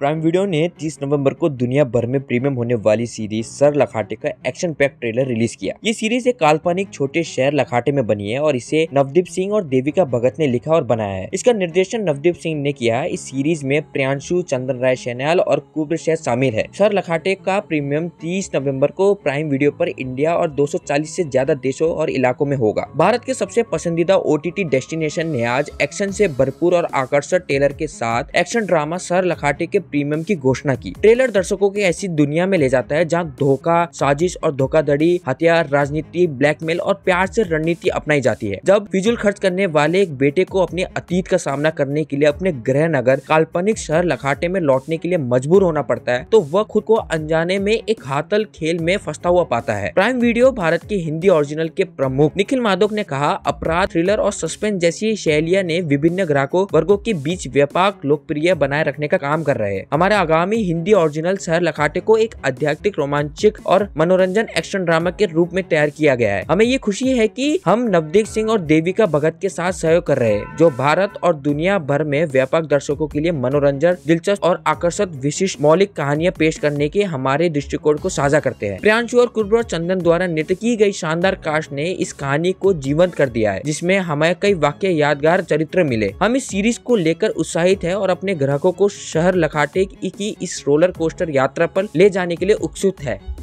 prime video ने 30 नवंबर को दुनिया भर में प्रीमियम होने वाली सीरीज सर लखाटे का एक्शन पैक ट्रेलर रिलीज किया ये सीरीज एक काल्पनिक छोटे शहर लखाटे में बनी है और इसे नवदीप सिंह और देविका भगत ने लिखा और बनाया है इसका निर्देशन नवदीप सिंह ने किया इस सीरीज में प्रियांशु चंद्र राय शेनाल और कुब्र शेर शामिल है सर लखाटे का प्रीमियम तीस नवम्बर को प्राइम वीडियो आरोप इंडिया और दो सौ ज्यादा देशों और इलाकों में होगा भारत के सबसे पसंदीदा ओ डेस्टिनेशन ने आज एक्शन ऐसी भरपूर और आकर्षक ट्रेलर के साथ एक्शन ड्रामा सर लखाटे के प्रीमियम की घोषणा की ट्रेलर दर्शकों की ऐसी दुनिया में ले जाता है जहाँ धोखा साजिश और धोखाधड़ी हथियार राजनीति ब्लैकमेल और प्यार से रणनीति अपनाई जाती है जब फिजुल खर्च करने वाले एक बेटे को अपने अतीत का सामना करने के लिए अपने गृह नगर काल्पनिक शहर लखाटे में लौटने के लिए मजबूर होना पड़ता है तो वह खुद को अनजाने में एक हाथल खेल में फंसता हुआ पाता है प्राइम वीडियो भारत के हिंदी ओरिजिनल के प्रमुख निखिल माधोक ने कहा अपराध थ्रिलर और सस्पेंस जैसी शैलियां ने विभिन्न ग्राहकों वर्गो के बीच व्यापक लोकप्रिय बनाए रखने का काम कर रहे हैं है हमारे आगामी हिंदी ओरिजिनल सहर लखाटे को एक आध्यात्मिक रोमांचक और मनोरंजन एक्शन ड्रामा के रूप में तैयार किया गया है हमें ये खुशी है कि हम नवदीप सिंह और देविका भगत के साथ सहयोग कर रहे हैं जो भारत और दुनिया भर में व्यापक दर्शकों के लिए मनोरंजन दिलचस्प और आकर्षक विशिष्ट मौलिक कहानियाँ पेश करने के हमारे दृष्टिकोण को साझा करते हैं प्रियांशु और कुर्ब चंदन द्वारा नृत्य की गई शानदार कास्ट ने इस कहानी को जीवंत कर दिया है जिसमें हमें कई वाक्य यादगार चरित्र मिले हम इस सीरीज को लेकर उत्साहित है और अपने ग्राहकों को शहर लखाट अटैक की इस रोलर कोस्टर यात्रा पर ले जाने के लिए उत्सुक है